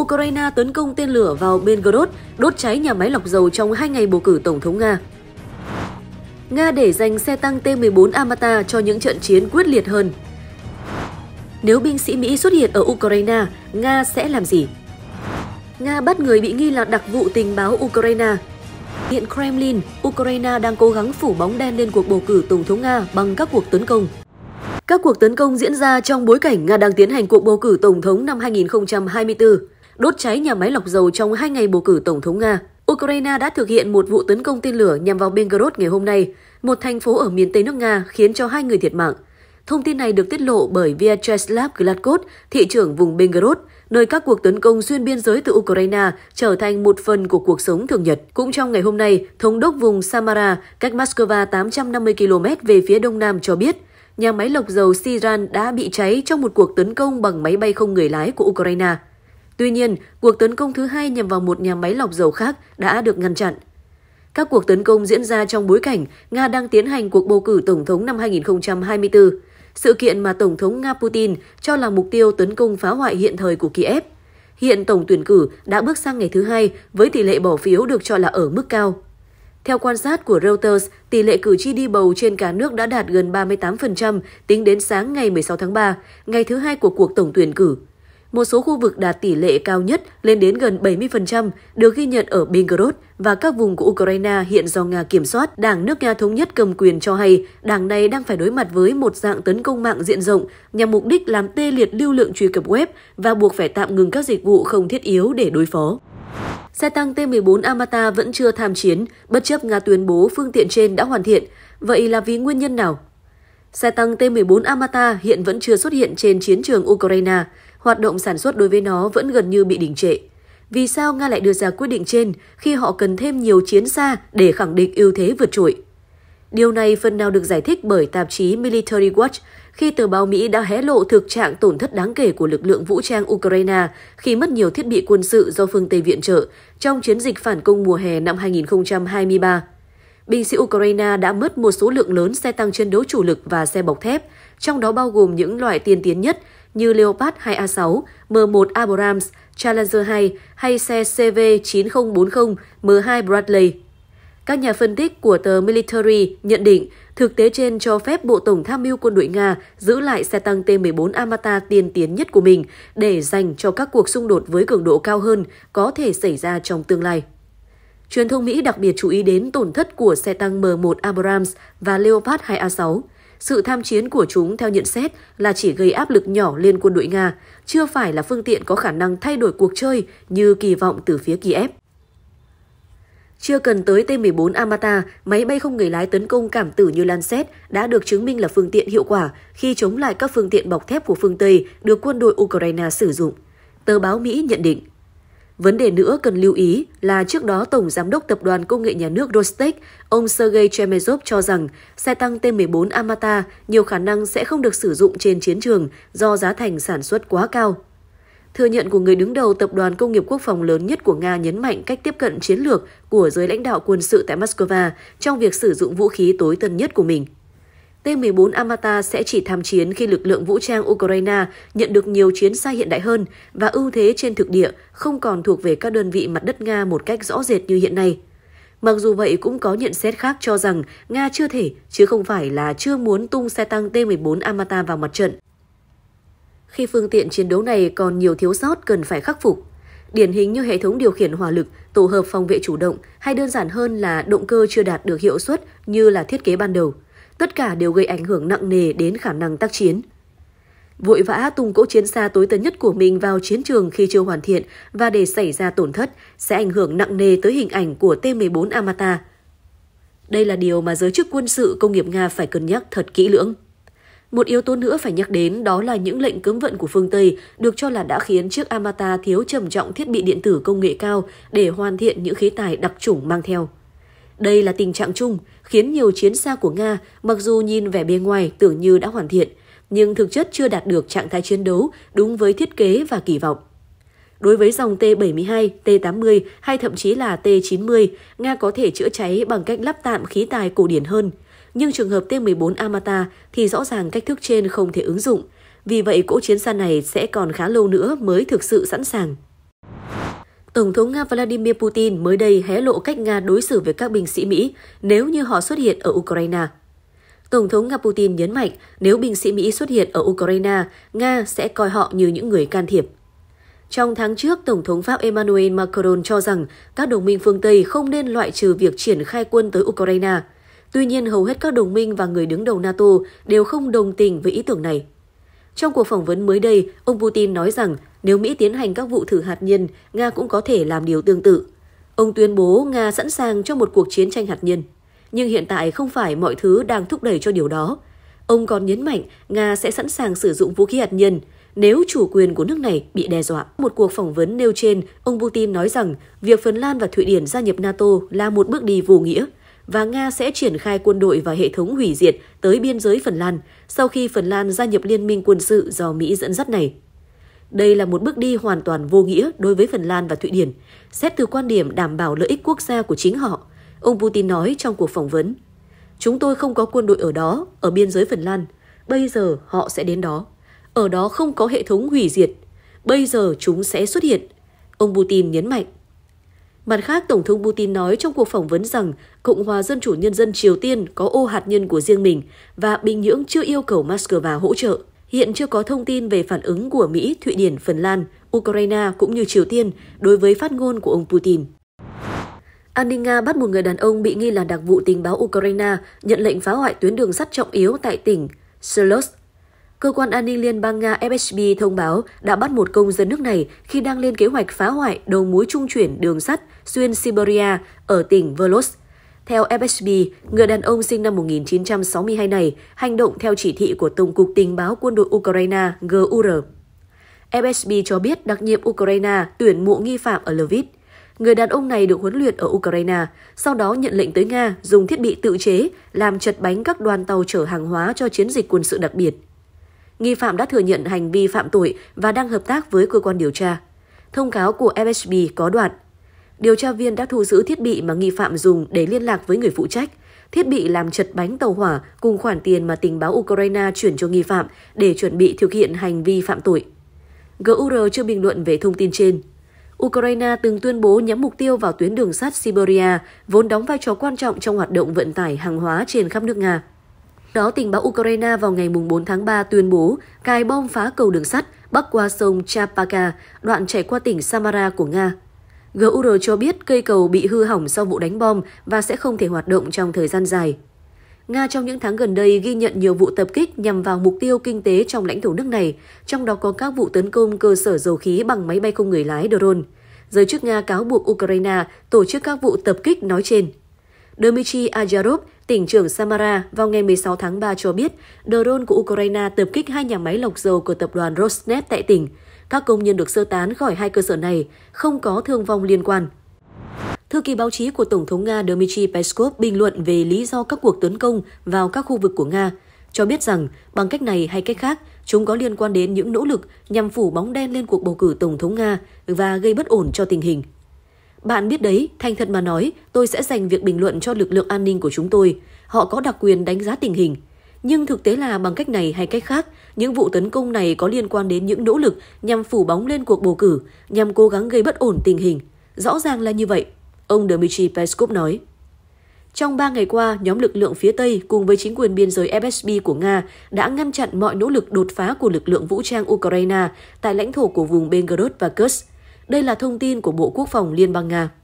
Ukraine tấn công tên lửa vào Belgorod, đốt cháy nhà máy lọc dầu trong hai ngày bầu cử Tổng thống Nga. Nga để dành xe tăng T-14 Amata cho những trận chiến quyết liệt hơn. Nếu binh sĩ Mỹ xuất hiện ở Ukraine, Nga sẽ làm gì? Nga bắt người bị nghi là đặc vụ tình báo Ukraine. Hiện Kremlin, Ukraine đang cố gắng phủ bóng đen lên cuộc bầu cử Tổng thống Nga bằng các cuộc tấn công. Các cuộc tấn công diễn ra trong bối cảnh Nga đang tiến hành cuộc bầu cử Tổng thống năm 2024 đốt cháy nhà máy lọc dầu trong hai ngày bầu cử Tổng thống Nga. Ukraine đã thực hiện một vụ tấn công tên lửa nhằm vào Belgorod ngày hôm nay, một thành phố ở miền Tây nước Nga khiến cho hai người thiệt mạng. Thông tin này được tiết lộ bởi Vyacheslav Gladkov, thị trưởng vùng Belgorod, nơi các cuộc tấn công xuyên biên giới từ Ukraine trở thành một phần của cuộc sống thường nhật. Cũng trong ngày hôm nay, thống đốc vùng Samara, cách Moscow 850 km về phía đông nam cho biết, nhà máy lọc dầu Siran đã bị cháy trong một cuộc tấn công bằng máy bay không người lái của Ukraine. Tuy nhiên, cuộc tấn công thứ hai nhằm vào một nhà máy lọc dầu khác đã được ngăn chặn. Các cuộc tấn công diễn ra trong bối cảnh Nga đang tiến hành cuộc bầu cử tổng thống năm 2024, sự kiện mà Tổng thống Nga Putin cho là mục tiêu tấn công phá hoại hiện thời của Kiev. Hiện tổng tuyển cử đã bước sang ngày thứ hai với tỷ lệ bỏ phiếu được cho là ở mức cao. Theo quan sát của Reuters, tỷ lệ cử tri đi bầu trên cả nước đã đạt gần 38% tính đến sáng ngày 16 tháng 3, ngày thứ hai của cuộc tổng tuyển cử. Một số khu vực đạt tỷ lệ cao nhất lên đến gần 70% được ghi nhận ở Belgorod và các vùng của Ukraine hiện do Nga kiểm soát. Đảng nước Nga Thống nhất cầm quyền cho hay đảng này đang phải đối mặt với một dạng tấn công mạng diện rộng nhằm mục đích làm tê liệt lưu lượng truy cập web và buộc phải tạm ngừng các dịch vụ không thiết yếu để đối phó. Xe tăng T-14 Amata vẫn chưa tham chiến, bất chấp Nga tuyên bố phương tiện trên đã hoàn thiện. Vậy là vì nguyên nhân nào? Xe tăng T-14 Amata hiện vẫn chưa xuất hiện trên chiến trường Ukraine hoạt động sản xuất đối với nó vẫn gần như bị đình trệ. Vì sao Nga lại đưa ra quyết định trên khi họ cần thêm nhiều chiến xa để khẳng định ưu thế vượt trội? Điều này phần nào được giải thích bởi tạp chí Military Watch khi tờ báo Mỹ đã hé lộ thực trạng tổn thất đáng kể của lực lượng vũ trang Ukraine khi mất nhiều thiết bị quân sự do phương Tây viện trợ trong chiến dịch phản công mùa hè năm 2023. Binh sĩ Ukraine đã mất một số lượng lớn xe tăng chiến đấu chủ lực và xe bọc thép, trong đó bao gồm những loại tiên tiến nhất như Leopard 2A6, M1 Abrams, Challenger 2 hay xe CV9040 M2 Bradley. Các nhà phân tích của tờ Military nhận định thực tế trên cho phép Bộ Tổng tham mưu quân đội Nga giữ lại xe tăng T-14 Amata tiên tiến nhất của mình để dành cho các cuộc xung đột với cường độ cao hơn có thể xảy ra trong tương lai. Truyền thông Mỹ đặc biệt chú ý đến tổn thất của xe tăng M1 Abrams và Leopard 2A6. Sự tham chiến của chúng theo nhận xét là chỉ gây áp lực nhỏ lên quân đội Nga, chưa phải là phương tiện có khả năng thay đổi cuộc chơi như kỳ vọng từ phía Kiev. Chưa cần tới T-14 Amata, máy bay không người lái tấn công cảm tử như Lancet đã được chứng minh là phương tiện hiệu quả khi chống lại các phương tiện bọc thép của phương Tây được quân đội Ukraine sử dụng. Tờ báo Mỹ nhận định, Vấn đề nữa cần lưu ý là trước đó Tổng Giám đốc Tập đoàn Công nghệ Nhà nước Rostec, ông Sergei Chemezov cho rằng xe tăng T-14 Amata nhiều khả năng sẽ không được sử dụng trên chiến trường do giá thành sản xuất quá cao. Thừa nhận của người đứng đầu Tập đoàn Công nghiệp Quốc phòng lớn nhất của Nga nhấn mạnh cách tiếp cận chiến lược của giới lãnh đạo quân sự tại Moscow trong việc sử dụng vũ khí tối tân nhất của mình. T-14 Amata sẽ chỉ tham chiến khi lực lượng vũ trang Ukraine nhận được nhiều chiến xa hiện đại hơn và ưu thế trên thực địa không còn thuộc về các đơn vị mặt đất Nga một cách rõ rệt như hiện nay. Mặc dù vậy cũng có nhận xét khác cho rằng Nga chưa thể, chứ không phải là chưa muốn tung xe tăng T-14 Amata vào mặt trận. Khi phương tiện chiến đấu này còn nhiều thiếu sót cần phải khắc phục, điển hình như hệ thống điều khiển hỏa lực, tổ hợp phòng vệ chủ động hay đơn giản hơn là động cơ chưa đạt được hiệu suất như là thiết kế ban đầu – tất cả đều gây ảnh hưởng nặng nề đến khả năng tác chiến. Vội vã tung cỗ chiến xa tối tân nhất của mình vào chiến trường khi chưa hoàn thiện và để xảy ra tổn thất sẽ ảnh hưởng nặng nề tới hình ảnh của T-14 Amata. Đây là điều mà giới chức quân sự công nghiệp Nga phải cân nhắc thật kỹ lưỡng. Một yếu tố nữa phải nhắc đến đó là những lệnh cấm vận của phương Tây được cho là đã khiến chiếc Amata thiếu trầm trọng thiết bị điện tử công nghệ cao để hoàn thiện những khí tài đặc chủng mang theo. Đây là tình trạng chung khiến nhiều chiến xa của Nga mặc dù nhìn vẻ bề ngoài tưởng như đã hoàn thiện, nhưng thực chất chưa đạt được trạng thái chiến đấu đúng với thiết kế và kỳ vọng. Đối với dòng T-72, T-80 hay thậm chí là T-90, Nga có thể chữa cháy bằng cách lắp tạm khí tài cổ điển hơn. Nhưng trường hợp T-14 Amata thì rõ ràng cách thức trên không thể ứng dụng. Vì vậy, cỗ chiến xa này sẽ còn khá lâu nữa mới thực sự sẵn sàng. Tổng thống Nga Vladimir Putin mới đây hé lộ cách Nga đối xử với các binh sĩ Mỹ nếu như họ xuất hiện ở Ukraine. Tổng thống Nga Putin nhấn mạnh nếu binh sĩ Mỹ xuất hiện ở Ukraine, Nga sẽ coi họ như những người can thiệp. Trong tháng trước, Tổng thống Pháp Emmanuel Macron cho rằng các đồng minh phương Tây không nên loại trừ việc triển khai quân tới Ukraine. Tuy nhiên, hầu hết các đồng minh và người đứng đầu NATO đều không đồng tình với ý tưởng này. Trong cuộc phỏng vấn mới đây, ông Putin nói rằng nếu Mỹ tiến hành các vụ thử hạt nhân, Nga cũng có thể làm điều tương tự. Ông tuyên bố Nga sẵn sàng cho một cuộc chiến tranh hạt nhân. Nhưng hiện tại không phải mọi thứ đang thúc đẩy cho điều đó. Ông còn nhấn mạnh Nga sẽ sẵn sàng sử dụng vũ khí hạt nhân nếu chủ quyền của nước này bị đe dọa. Một cuộc phỏng vấn nêu trên, ông Putin nói rằng việc Phần Lan và Thụy Điển gia nhập NATO là một bước đi vô nghĩa và Nga sẽ triển khai quân đội và hệ thống hủy diệt tới biên giới Phần Lan sau khi Phần Lan gia nhập liên minh quân sự do Mỹ dẫn dắt này. Đây là một bước đi hoàn toàn vô nghĩa đối với Phần Lan và Thụy Điển, xét từ quan điểm đảm bảo lợi ích quốc gia của chính họ, ông Putin nói trong cuộc phỏng vấn. Chúng tôi không có quân đội ở đó, ở biên giới Phần Lan. Bây giờ họ sẽ đến đó. Ở đó không có hệ thống hủy diệt. Bây giờ chúng sẽ xuất hiện. Ông Putin nhấn mạnh. Mặt khác, Tổng thống Putin nói trong cuộc phỏng vấn rằng Cộng hòa Dân chủ Nhân dân Triều Tiên có ô hạt nhân của riêng mình và Bình Nhưỡng chưa yêu cầu Moscow hỗ trợ. Hiện chưa có thông tin về phản ứng của Mỹ, Thụy Điển, Phần Lan, Ukraine cũng như Triều Tiên đối với phát ngôn của ông Putin. An ninh Nga bắt một người đàn ông bị nghi là đặc vụ tình báo Ukraine nhận lệnh phá hoại tuyến đường sắt trọng yếu tại tỉnh Selost. Cơ quan an ninh Liên bang Nga FSB thông báo đã bắt một công dân nước này khi đang lên kế hoạch phá hoại đầu mối trung chuyển đường sắt xuyên Siberia ở tỉnh Volos theo FSB, người đàn ông sinh năm 1962 này hành động theo chỉ thị của Tổng cục Tình báo Quân đội Ukraine GUR. FSB cho biết đặc nhiệm Ukraine tuyển mộ nghi phạm ở Lviv. Người đàn ông này được huấn luyện ở Ukraine, sau đó nhận lệnh tới Nga dùng thiết bị tự chế làm chật bánh các đoàn tàu chở hàng hóa cho chiến dịch quân sự đặc biệt. Nghi phạm đã thừa nhận hành vi phạm tội và đang hợp tác với cơ quan điều tra. Thông cáo của FSB có đoạn Điều tra viên đã thu giữ thiết bị mà nghi phạm dùng để liên lạc với người phụ trách, thiết bị làm chật bánh tàu hỏa cùng khoản tiền mà tình báo Ukraine chuyển cho nghi phạm để chuẩn bị thực hiện hành vi phạm tội. GUR chưa bình luận về thông tin trên. Ukraine từng tuyên bố nhắm mục tiêu vào tuyến đường sắt Siberia, vốn đóng vai trò quan trọng trong hoạt động vận tải hàng hóa trên khắp nước Nga. Đó, tình báo Ukraine vào ngày 4 tháng 3 tuyên bố cài bom phá cầu đường sắt bắc qua sông Chapaka, đoạn chảy qua tỉnh Samara của Nga. GUR cho biết cây cầu bị hư hỏng sau vụ đánh bom và sẽ không thể hoạt động trong thời gian dài. Nga trong những tháng gần đây ghi nhận nhiều vụ tập kích nhằm vào mục tiêu kinh tế trong lãnh thổ nước này, trong đó có các vụ tấn công cơ sở dầu khí bằng máy bay không người lái drone. Giới chức Nga cáo buộc Ukraine tổ chức các vụ tập kích nói trên. Dmitry Ajarov, tỉnh trưởng Samara, vào ngày 16 tháng 3 cho biết drone của Ukraine tập kích hai nhà máy lọc dầu của tập đoàn Rosneft tại tỉnh, các công nhân được sơ tán khỏi hai cơ sở này, không có thương vong liên quan. Thư ký báo chí của Tổng thống Nga Dmitry Peskov bình luận về lý do các cuộc tấn công vào các khu vực của Nga, cho biết rằng bằng cách này hay cách khác, chúng có liên quan đến những nỗ lực nhằm phủ bóng đen lên cuộc bầu cử Tổng thống Nga và gây bất ổn cho tình hình. Bạn biết đấy, thành thật mà nói, tôi sẽ dành việc bình luận cho lực lượng an ninh của chúng tôi. Họ có đặc quyền đánh giá tình hình. Nhưng thực tế là bằng cách này hay cách khác, những vụ tấn công này có liên quan đến những nỗ lực nhằm phủ bóng lên cuộc bầu cử, nhằm cố gắng gây bất ổn tình hình. Rõ ràng là như vậy, ông Dmitry Peskov nói. Trong ba ngày qua, nhóm lực lượng phía Tây cùng với chính quyền biên giới FSB của Nga đã ngăn chặn mọi nỗ lực đột phá của lực lượng vũ trang Ukraine tại lãnh thổ của vùng Belgorod và Kursk. Đây là thông tin của Bộ Quốc phòng Liên bang Nga.